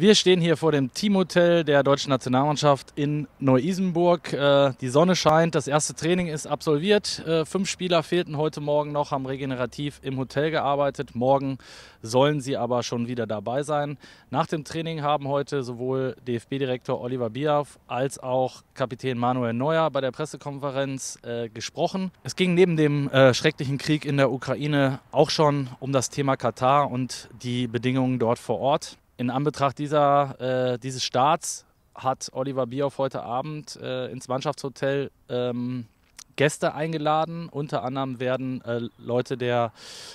Wir stehen hier vor dem Teamhotel der deutschen Nationalmannschaft in Neu-Isenburg. Äh, die Sonne scheint, das erste Training ist absolviert. Äh, fünf Spieler fehlten heute Morgen noch, haben regenerativ im Hotel gearbeitet. Morgen sollen sie aber schon wieder dabei sein. Nach dem Training haben heute sowohl DFB-Direktor Oliver Biaf als auch Kapitän Manuel Neuer bei der Pressekonferenz äh, gesprochen. Es ging neben dem äh, schrecklichen Krieg in der Ukraine auch schon um das Thema Katar und die Bedingungen dort vor Ort in Anbetracht dieser, äh, dieses Starts hat Oliver Bierhoff heute Abend äh, ins Mannschaftshotel ähm, Gäste eingeladen. Unter anderem werden äh, Leute der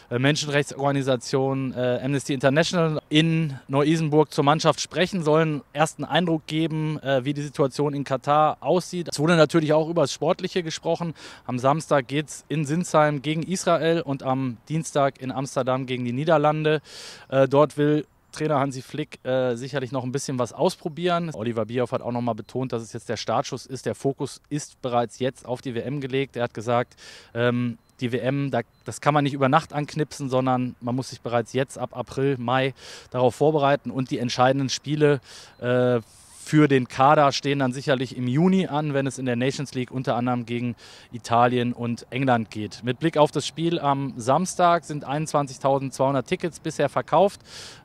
äh, Menschenrechtsorganisation äh, Amnesty International in Neu-Isenburg zur Mannschaft sprechen, sollen ersten Eindruck geben, äh, wie die Situation in Katar aussieht. Es wurde natürlich auch über das Sportliche gesprochen. Am Samstag geht es in Sinsheim gegen Israel und am Dienstag in Amsterdam gegen die Niederlande. Äh, dort will Trainer Hansi Flick äh, sicherlich noch ein bisschen was ausprobieren. Oliver Bierhoff hat auch nochmal betont, dass es jetzt der Startschuss ist. Der Fokus ist bereits jetzt auf die WM gelegt. Er hat gesagt, ähm, die WM, da, das kann man nicht über Nacht anknipsen, sondern man muss sich bereits jetzt ab April, Mai darauf vorbereiten und die entscheidenden Spiele äh, für den Kader stehen dann sicherlich im Juni an, wenn es in der Nations League unter anderem gegen Italien und England geht. Mit Blick auf das Spiel am Samstag sind 21.200 Tickets bisher verkauft.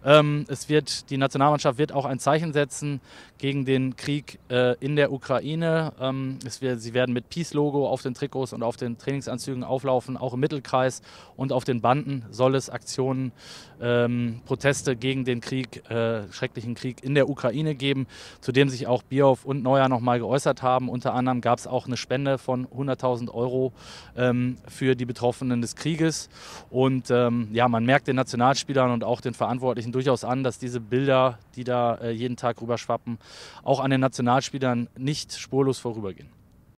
Ähm, es wird, die Nationalmannschaft wird auch ein Zeichen setzen gegen den Krieg äh, in der Ukraine. Ähm, wird, sie werden mit Peace-Logo auf den Trikots und auf den Trainingsanzügen auflaufen. Auch im Mittelkreis und auf den Banden soll es Aktionen, ähm, Proteste gegen den Krieg, äh, schrecklichen Krieg in der Ukraine geben zu dem sich auch Bierhoff und Neuer nochmal geäußert haben. Unter anderem gab es auch eine Spende von 100.000 Euro ähm, für die Betroffenen des Krieges. Und ähm, ja, man merkt den Nationalspielern und auch den Verantwortlichen durchaus an, dass diese Bilder, die da äh, jeden Tag rüberschwappen, auch an den Nationalspielern nicht spurlos vorübergehen.